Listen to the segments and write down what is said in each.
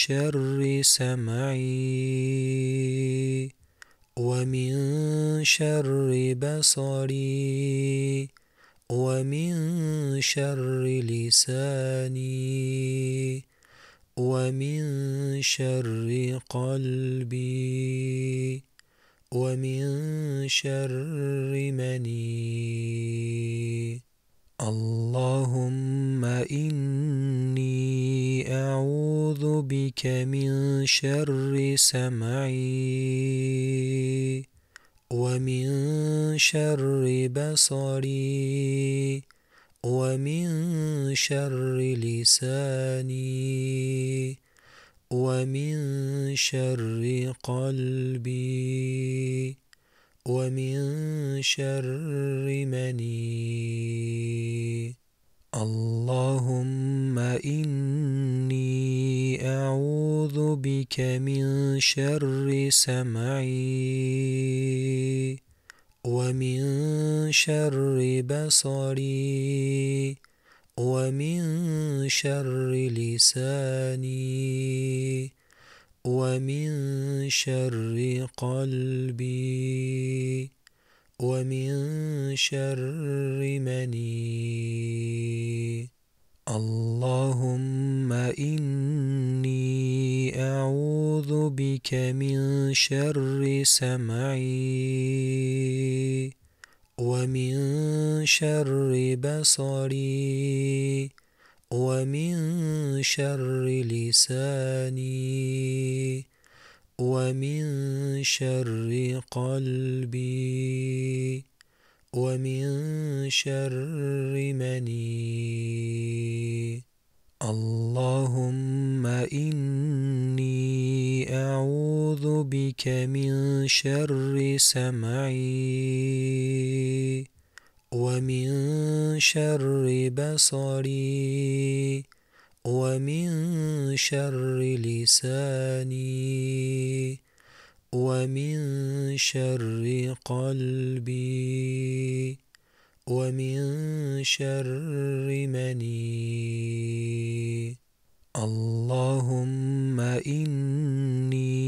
شر سمعي ومن شر بصري ومن شر لساني ومن شر قلبي ومن شر مني اللهم إني أعوذ بك من شر سمعي ومن شر بصري ومن شر لساني ومن شر قلبي ومن شر مني اللهم إني أعوذ بك من شر سمعي ومن شر بصري ومن شر لساني ومن شر قلبي ومن شر مني اللهم إني أعوذ بك من شر سمعي ومن شر بصري ومن شر لساني ومن شر قلبي ومن شر مني اللهم إني أعوذ بك من شر سمعي ومن شر بصري ومن شر لساني ومن شر قلبي ومن شر مني اللهم إني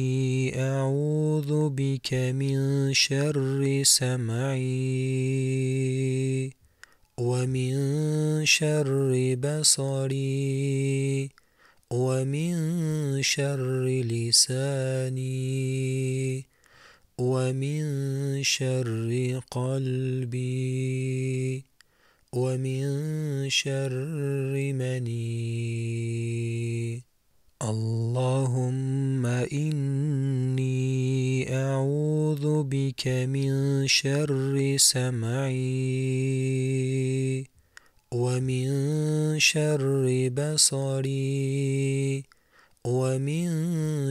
أعوذ بك من شر سمعي ومن شر بصري ومن شر لساني ومن شر قلبي ومن شر مني اللهم إني أعوذ بك من شر سمعي ومن شر بصري ومن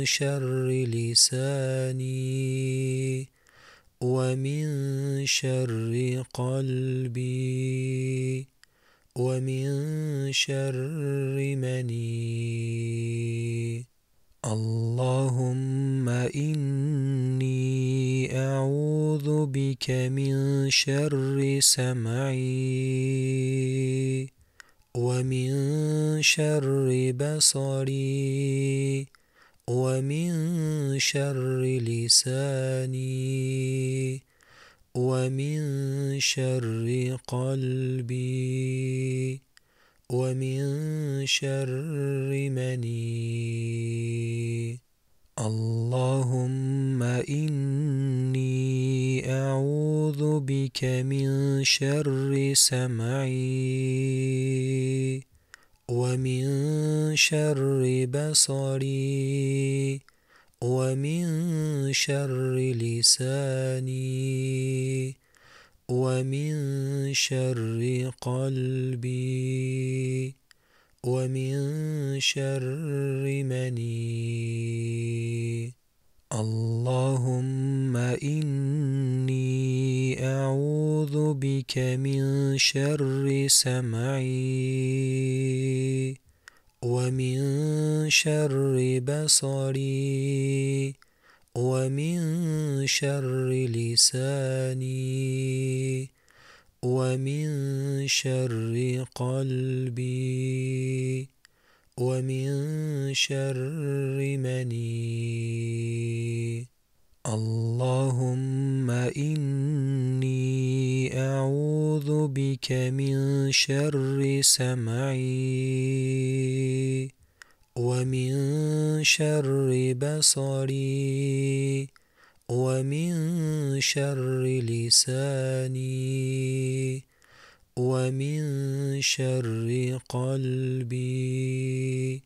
شر لساني ومن شر قلبي ومن شر مني اللهم إني أعوذ بك من شر سمعي ومن شر بصري ومن شر لساني ومن شر قلبي ومن شر مني اللهم إني أعوذ بك من شر سمعي ومن شر بصري ومن شر لساني ومن شر قلبي ومن شر مني اللهم إني أعوذ بك من شر سمعي ومن شر بصري ومن شر لساني ومن شر قلبي ومن شر مني اللهم إني أعوذ بك من شر سمعي ومن شر بصري ومن شر لساني ومن شر قلبي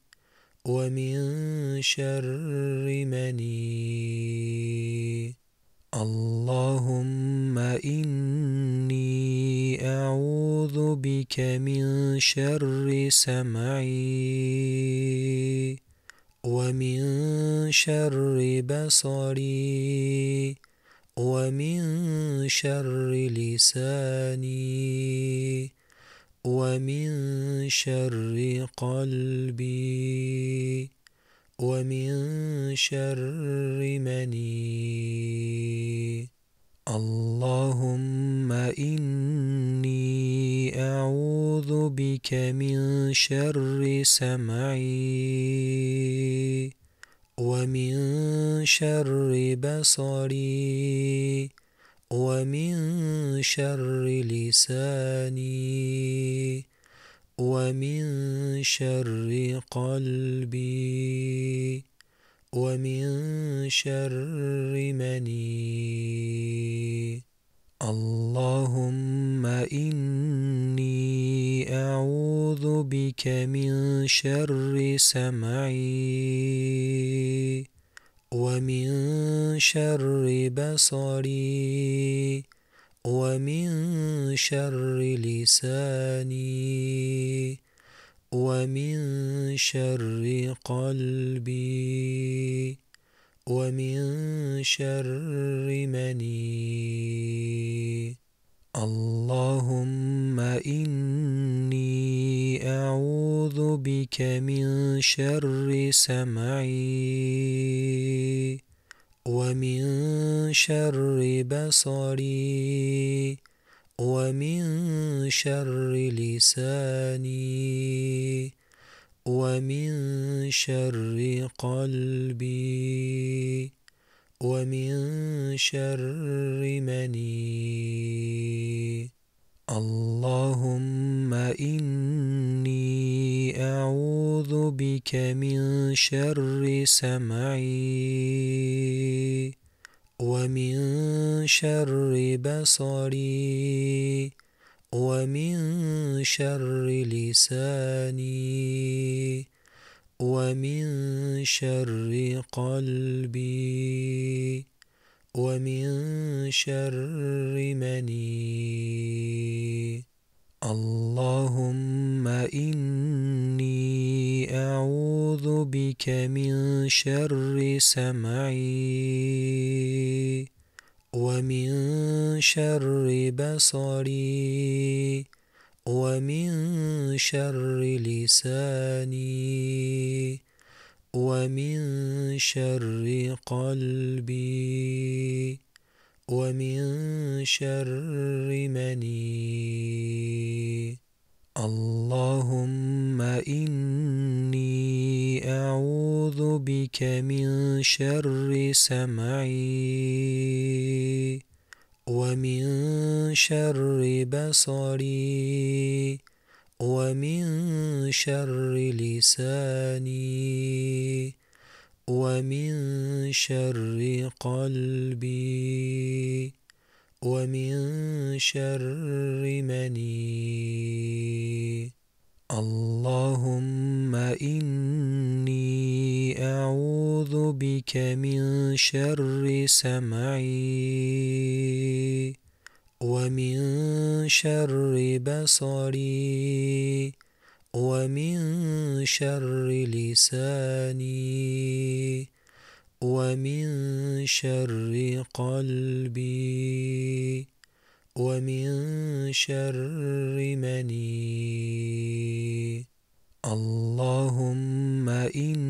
ومن شر مني اللهم إني أعوذ بك من شر سمعي ومن شر بصري ومن شر لساني ومن شر قلبي ومن شر مني اللهم إني أعوذ بك من شر سمعي ومن شر بصري ومن شر لساني ومن شر قلبي ومن شر مني اللهم إني أعوذ بك من شر سمعي ومن شر بصري ومن شر لساني ومن شر قلبي ومن شر مني اللهم إني بك من شر سمعي ومن شر بصري ومن شر لساني ومن شر قلبي ومن شر مني اللهم إني أعوذ بك من شر سمعي ومن شر بصري ومن شر لساني ومن شر قلبي ومن شر مني اللهم إني أعوذ بك من شر سمعي ومن شر بصري ومن شر لساني ومن شر قلبي ومن شر مني اللهم إني أعوذ بك من شر سمعي ومن شر بصري ومن شر لساني ومن شر قلبي ومن شر مني اللهم إني أعوذ بك من شر سمعي ومن شر بصري ومن شر لساني ومن شر قلبي ومن شر مني اللهم إن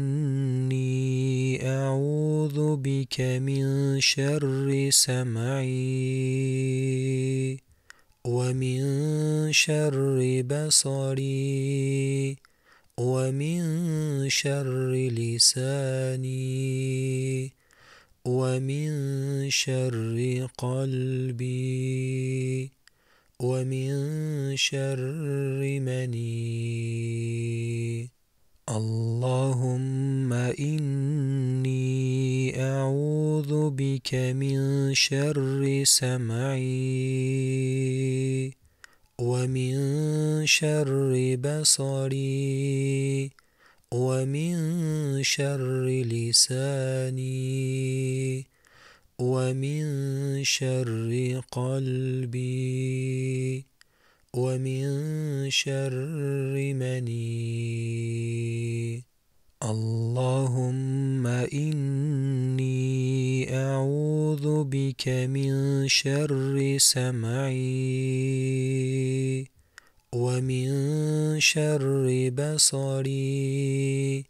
بك من شر سمعي ومن شر بصري ومن شر لساني ومن شر قلبي ومن شر مني اللهم إني أعوذ بك من شر سمعي ومن شر بصري ومن شر لساني ومن شر قلبي ومن شر مني إيه. اللهم إني أعوذ بك من شر سمعي ومن شر بصري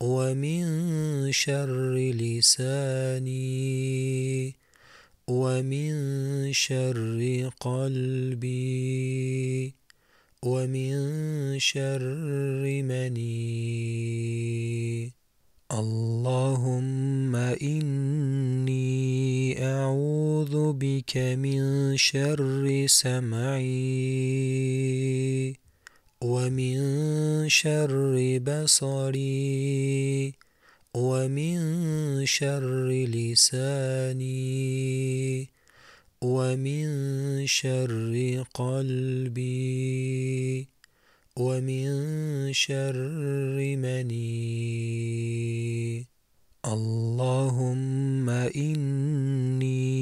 ومن شر لساني ومن شر قلبي ومن شر مني اللهم إني أعوذ بك من شر سمعي ومن شر بصري ومن شر لساني ومن شر قلبي ومن شر مني اللهم إني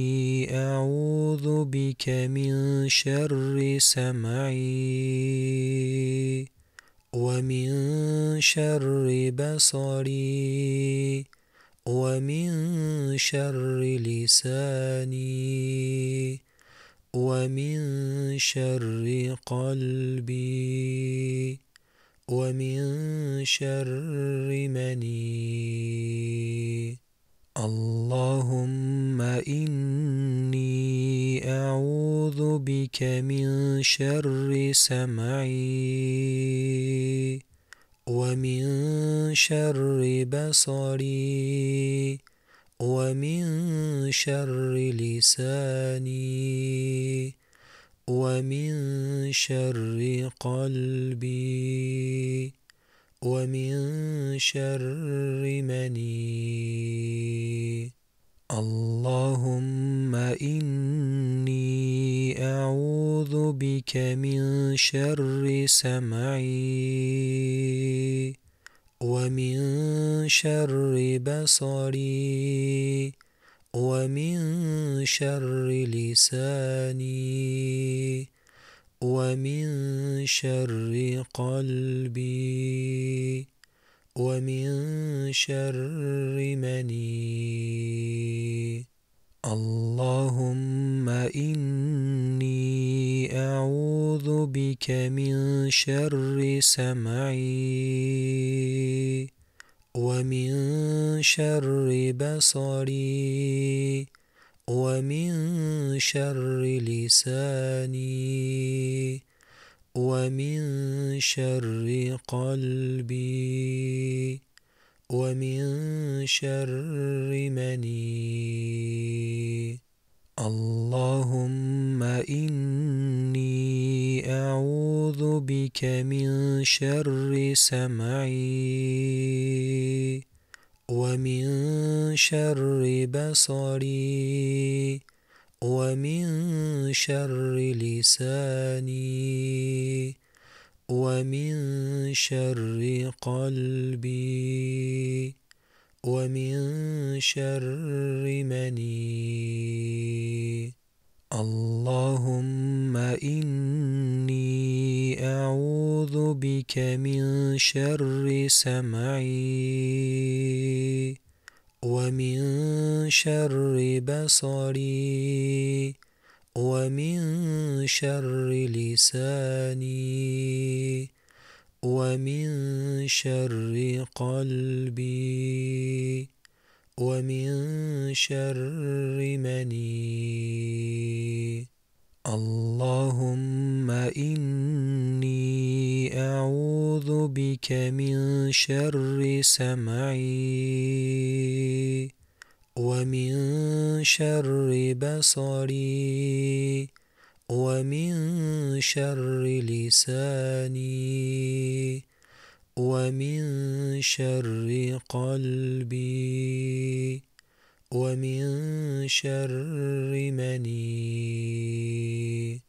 أعوذ بك من شر سمعي ومن شر بصري ومن شر لساني ومن شر قلبي ومن شر مني اللهم إن بك من شر سمعي ومن شر بصري ومن شر لساني ومن شر قلبي ومن شر مني اللهم إني أعوذ بك من شر سمعي ومن شر بصري ومن شر لساني ومن شر قلبي ومن شر مني اللهم إني أعوذ بك من شر سمعي ومن شر بصري ومن شر لساني ومن شر قلبي ومن شر مني اللهم إني أعوذ بك من شر سمعي ومن شر بصري ومن شر لساني ومن شر قلبي ومن شر مني اللهم إني أعوذ بك من شر سمعي ومن شر بصري ومن شر لساني ومن شر قلبي ومن شر مني اللهم إني بك من شر سمعي ومن شر بصري ومن شر لساني ومن شر قلبي ومن شر مني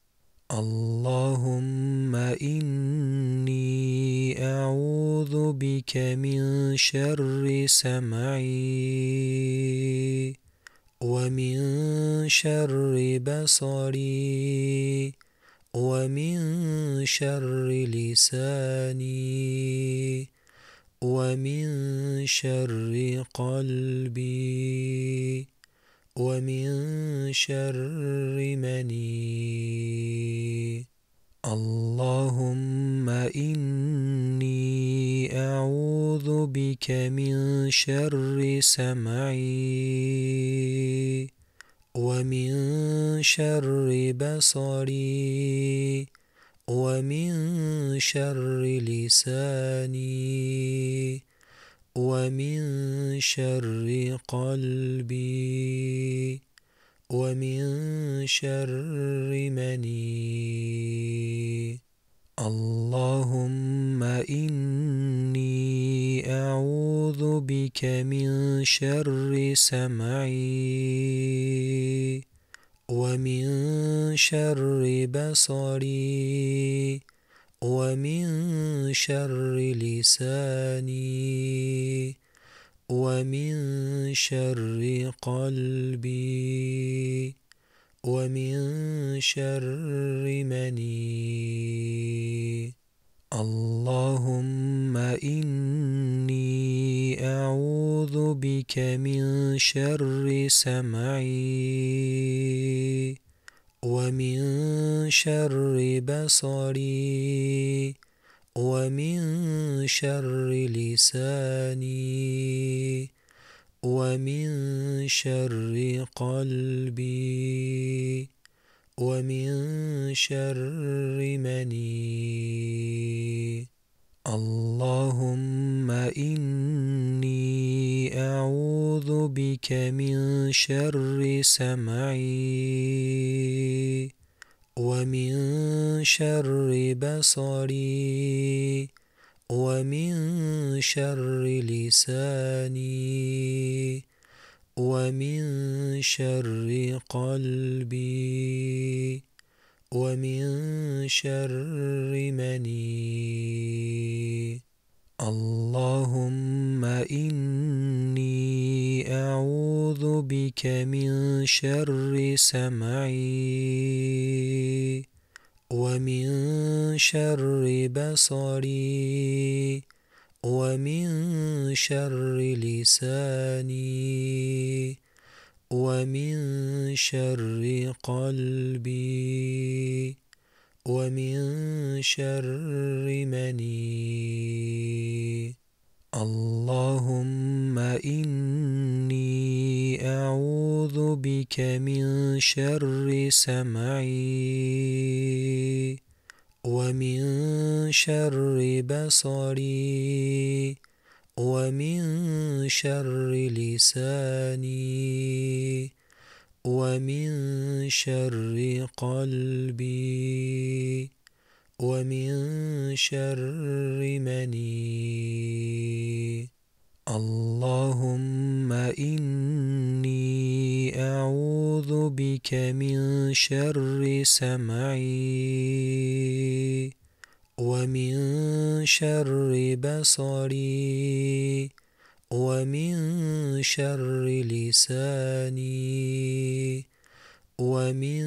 اللهم إني أعوذ بك من شر سمعي ومن شر بصري ومن شر لساني ومن شر قلبي ومن شر مني اللهم إني أعوذ بك من شر سمعي ومن شر بصري ومن شر لساني ومن شر قلبي ومن شر مني اللهم إني أعوذ بك من شر سمعي ومن شر بصري ومن شر لساني ومن شر قلبي ومن شر مني اللهم إني أعوذ بك من شر سمعي ومن شر بصري ومن شر لساني ومن شر قلبي ومن شر مني اللهم إني أعوذ بك من شر سمعي ومن شر بصري ومن شر لساني ومن شر قلبي ومن شر مني اللهم إني أعوذ بك من شر سمعي ومن شر بصري ومن شر لساني ومن شر قلبي ومن شر مني اللهم إني أعوذ بك من شر سمعي ومن شر بصري ومن شر لساني ومن شر قلبي ومن شر مني اللهم إني أعوذ بك من شر سمعي ومن شر بصري ومن شر لساني ومن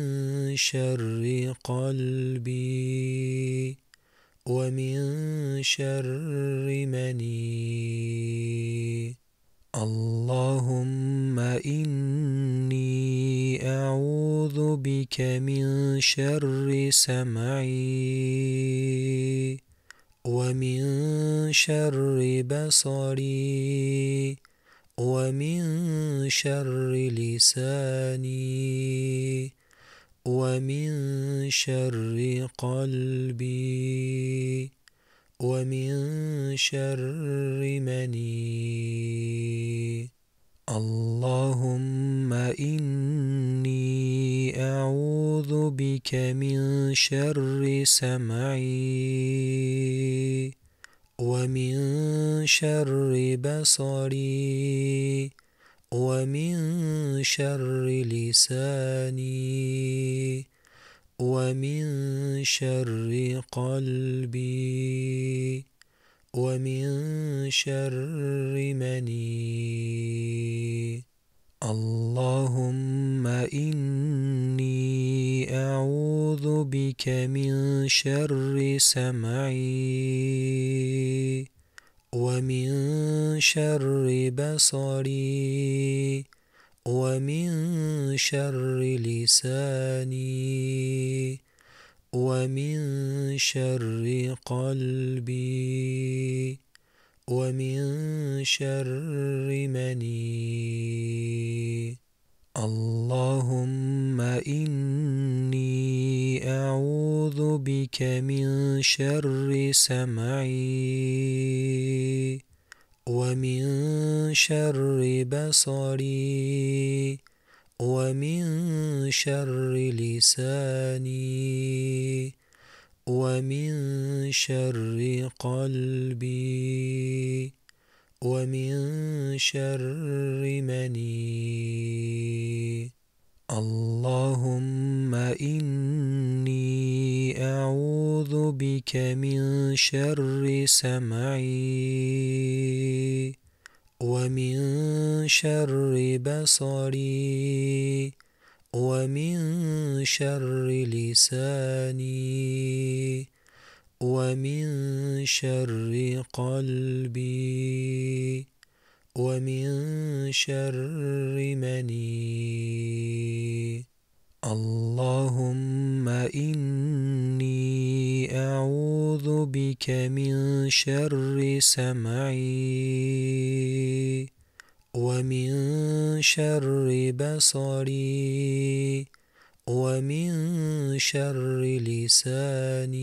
شر قلبي ومن شر مني اللهم إني أعوذ بك من شر سمعي ومن شر بصري ومن شر لساني ومن شر قلبي ومن شر مني اللهم إني أعوذ بك من شر سمعي ومن شر بصري ومن شر لساني ومن شر قلبي ومن شر مني اللهم إني أعوذ بك من شر سمعي ومن شر بصري ومن شر لساني ومن شر قلبي ومن شر مني اللهم إني أعوذ بك من شر سمعي ومن شر بصري ومن شر لساني ومن شر قلبي ومن شر مني اللهم إني أعوذ بك من شر سمعي ومن شر بصري ومن شر لساني ومن شر قلبي ومن شر مني اللهم إني أعوذ بك من شر سمعي ومن شر بصري ومن شر لساني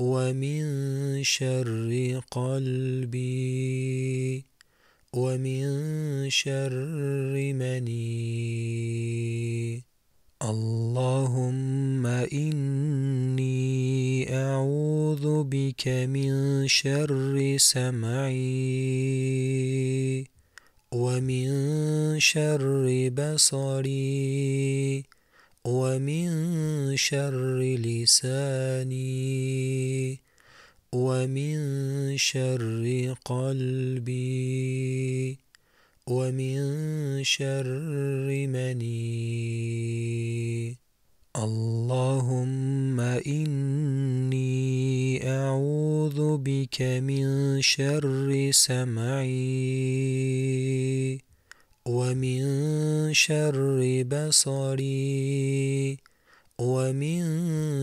ومن شر قلبي ومن شر مني اللهم إني أعوذ بك من شر سمعي ومن شر بصري ومن شر لساني ومن شر قلبي ومن شر مني اللهم إني أعوذ بك من شر سمعي ومن شر بصري ومن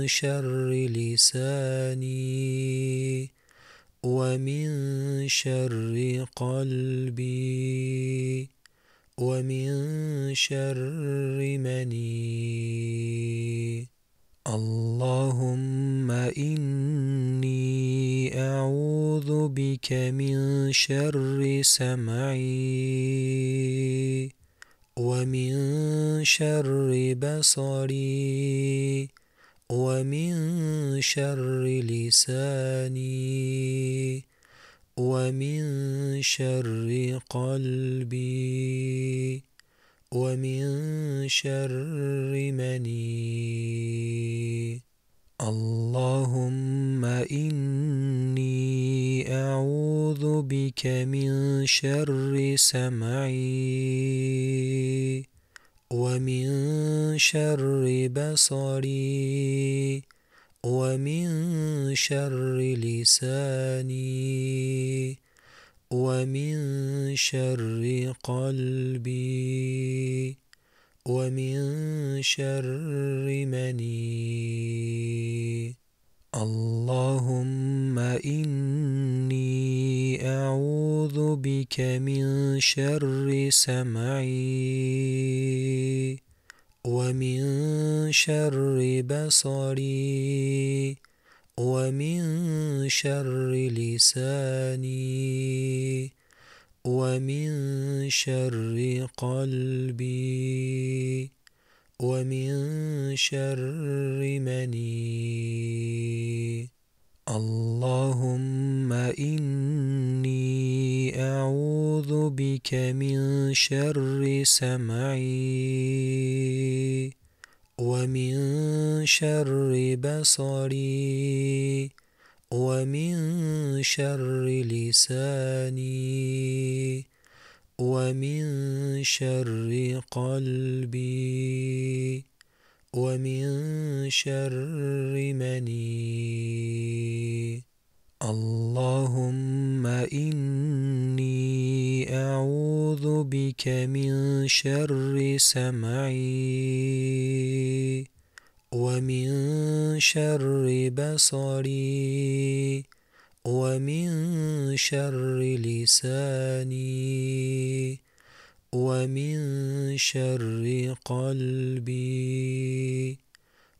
شر لساني ومن شر قلبي ومن شر مني اللهم إن بك من شر سمعي ومن شر بصري ومن شر لساني ومن شر قلبي ومن شر مني اللهم إني أعوذ بك من شر سمعي ومن شر بصري ومن شر لساني ومن شر قلبي ومن شر مني اللهم إني أعوذ بك من شر سمعي ومن شر بصري ومن شر لساني ومن شر قلبي ومن شر مني اللهم إني أعوذ بك من شر سمعي ومن شر بصري ومن شر لساني ومن شر قلبي ومن شر مني اللهم إني أعوذ بك من شر سمعي ومن شر بصري ومن شر لساني ومن شر قلبي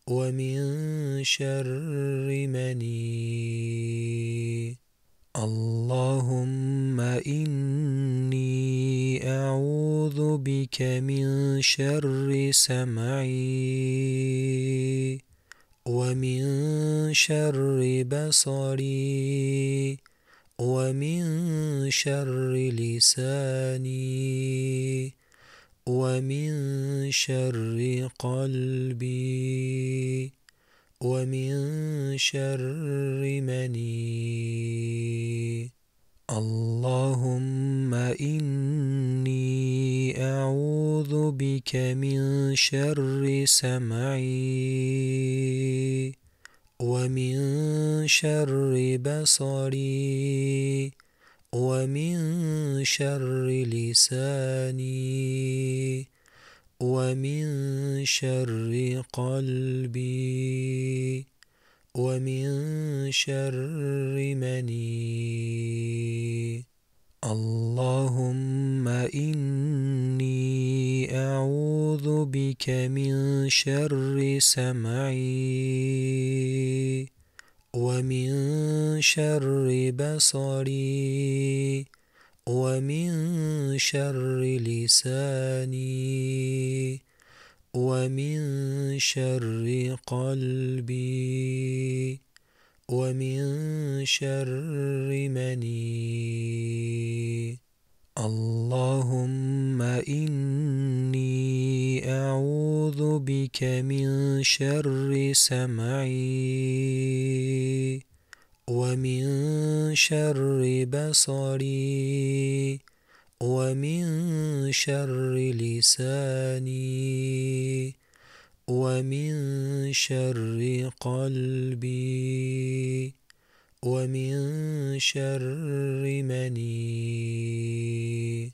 ومن شر مني اللهم إن بك من شر سمعي ومن شر بصري ومن شر لساني ومن شر قلبي ومن شر مني اللهم إني أعوذ بك من شر سمعي ومن شر بصري ومن شر لساني ومن شر قلبي ومن شر مني اللهم إني أعوذ بك من شر سمعي ومن شر بصري ومن شر لساني ومن شر قلبي ومن شر مني اللهم إني أعوذ بك من شر سمعي ومن شر بصري ومن شر لساني ومن شر قلبي ومن شر مني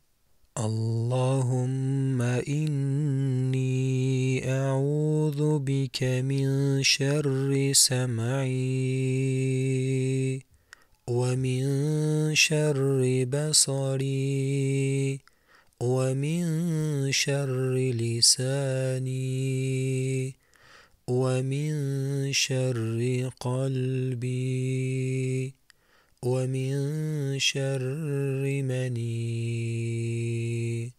اللهم إني أعوذ بك من شر سمعي ومن شر بصري ومن شر لساني ومن شر قلبي ومن شر مني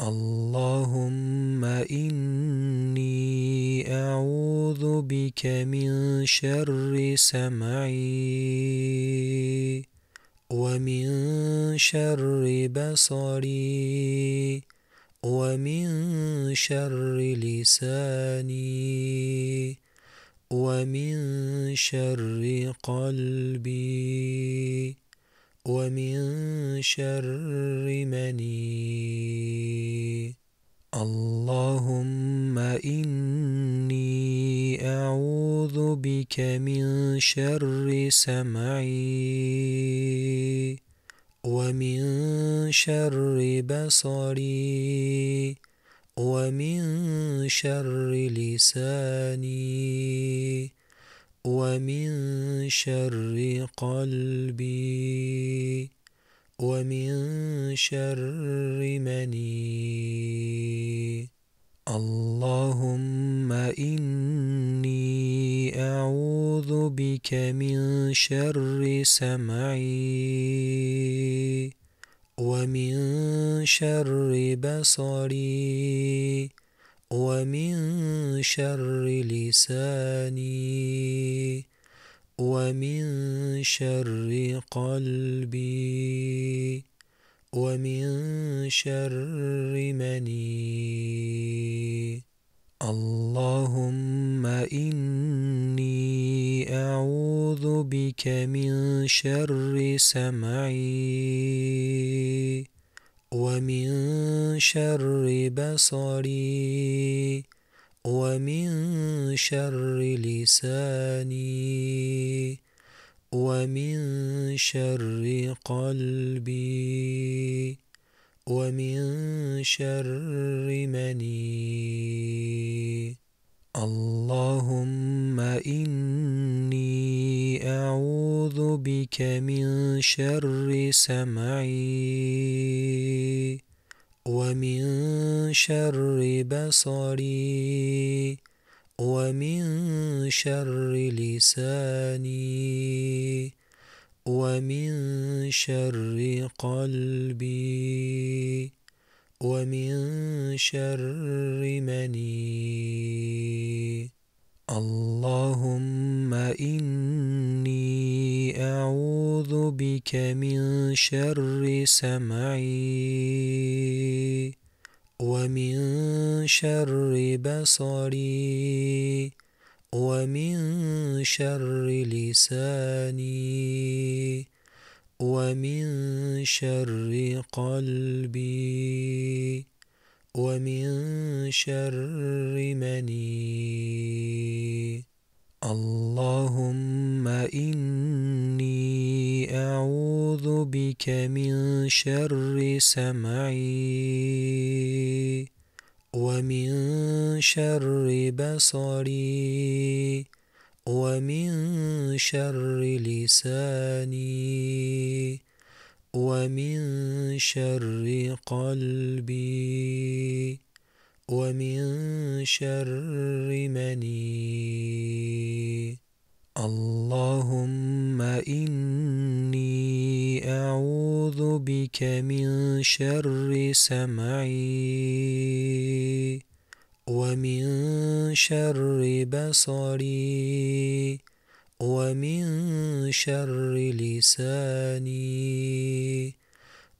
اللهم إني أعوذ بك من شر سمعي ومن شر بصري ومن شر لساني ومن شر قلبي ومن شر مني اللهم إني أعوذ بك من شر سمعي ومن شر بصري ومن شر لساني ومن شر قلبي ومن شر مني اللهم إني أعوذ بك من شر سمعي ومن شر بصري ومن شر لساني ومن شر قلبي ومن شر مني اللهم إني أعوذ بك من شر سمعي ومن شر بصري ومن شر لساني ومن شر قلبي ومن شر مني اللهم إني أعوذ بك من شر سمعي ومن شر بصري ومن شر لساني ومن شر قلبي ومن شر مني اللهم إني أعوذ بك من شر سمعي ومن شر بصري ومن شر لساني ومن شر قلبي ومن شر مني اللهم إني أعوذ بك من شر سمعي ومن شر بصري ومن شر لساني ومن شر قلبي ومن شر مني اللهم إني أعوذ بك من شر سمعي ومن شر بصري ومن شر لساني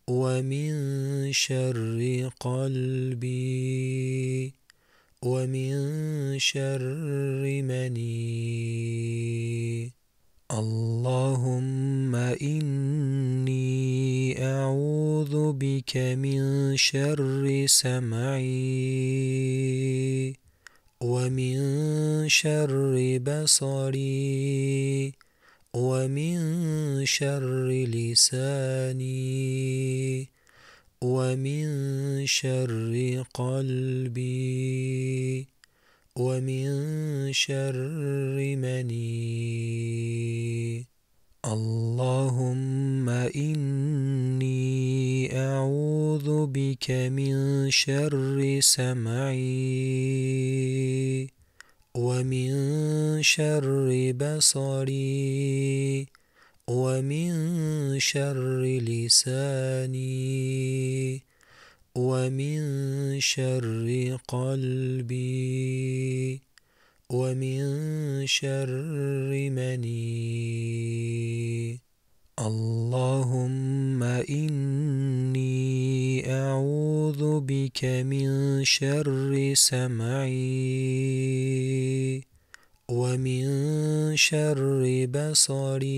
ومن شر قلبي ومن شر مني اللهم إني أعوذ بك من شر سمعي ومن شر بصري ومن شر لساني ومن شر قلبي ومن شر مني اللهم إني أعوذ بك من شر سمعي ومن شر بصري ومن شر لساني ومن شر قلبي ومن شر مني اللهم إني أعوذ بك من شر سمعي ومن شر بصري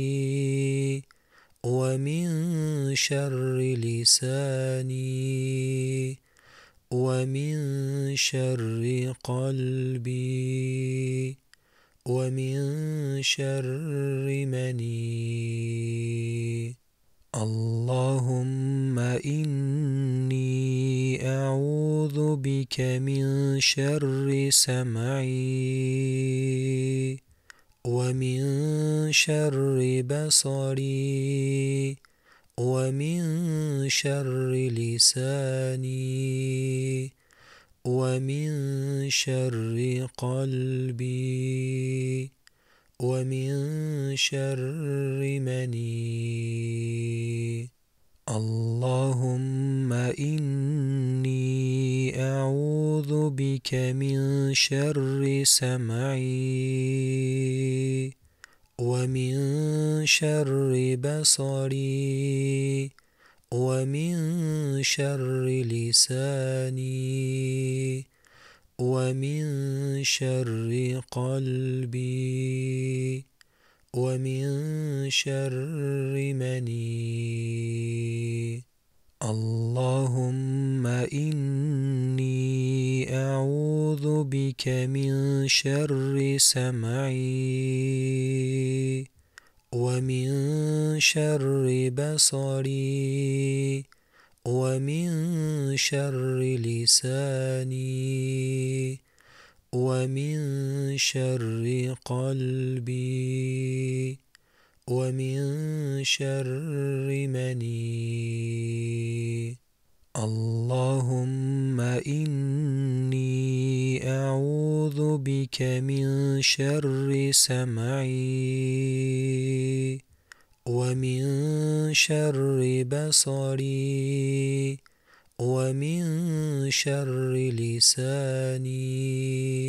ومن شر لساني ومن شر قلبي ومن شر مني اللهم إني أعوذ بك من شر سمعي ومن شر بصري ومن شر لساني ومن شر قلبي ومن شر مني اللهم إني أعوذ بك من شر سمعي ومن شر بصري ومن شر لساني ومن شر قلبي ومن شر مني اللهم إني أعوذ بك من شر سمعي ومن شر بصري ومن شر لساني ومن شر قلبي ومن شر مني اللهم إني أعوذ بك من شر سمعي ومن شر بصري ومن شر لساني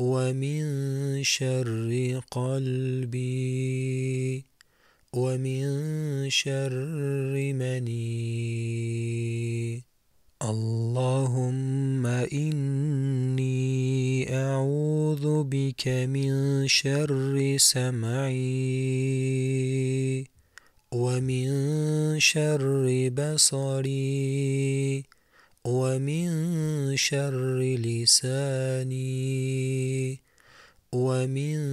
ومن شر قلبي ومن شر مني اللهم إني أعوذ بك من شر سمعي ومن شر بصري ومن شر لساني ومن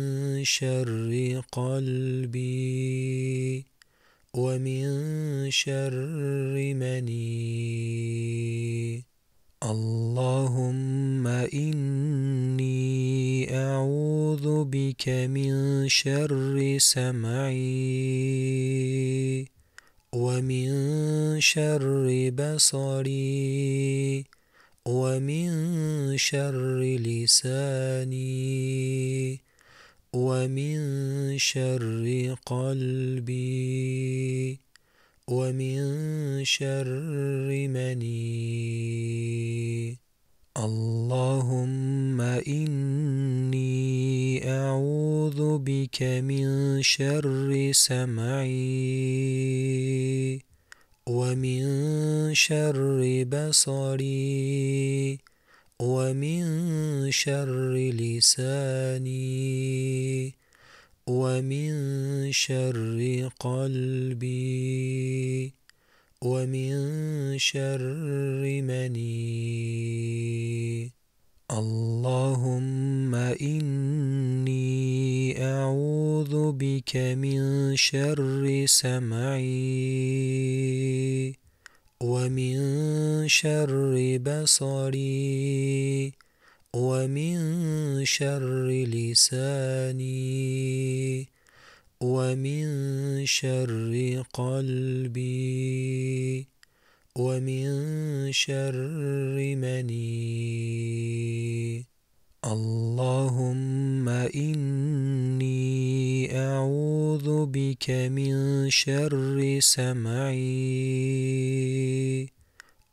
شر قلبي ومن شر مني اللهم إني أعوذ بك من شر سمعي ومن شر بصري ومن شر لساني ومن شر قلبي ومن شر مني اللهم إن بك من شر سمعي ومن شر بصري ومن شر لساني ومن شر قلبي ومن شر مني اللهم إني أعوذ بك من شر سمعي ومن شر بصري ومن شر لساني ومن شر قلبي ومن شر مني اللهم إني أعوذ بك من شر سمعي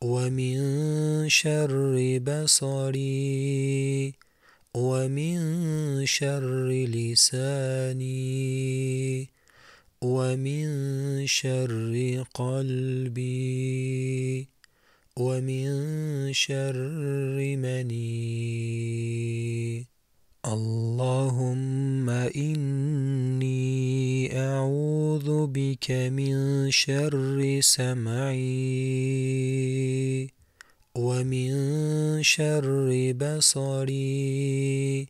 ومن شر بصري ومن شر لساني ومن شر قلبي ومن شر مني اللهم إني أعوذ بك من شر سمعي ومن شر بصري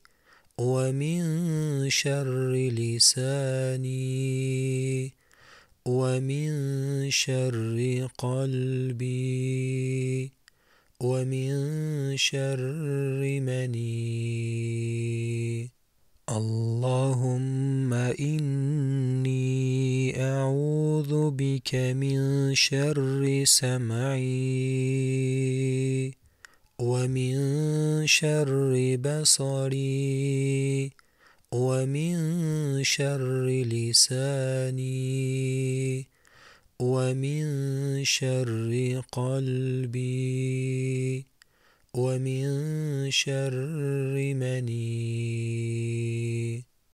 ومن شر لساني ومن شر قلبي ومن شر مني اللهم إني أعوذ بك من شر سمعي ومن شر بصري ومن شر لساني ومن شر قلبي ومن شر مني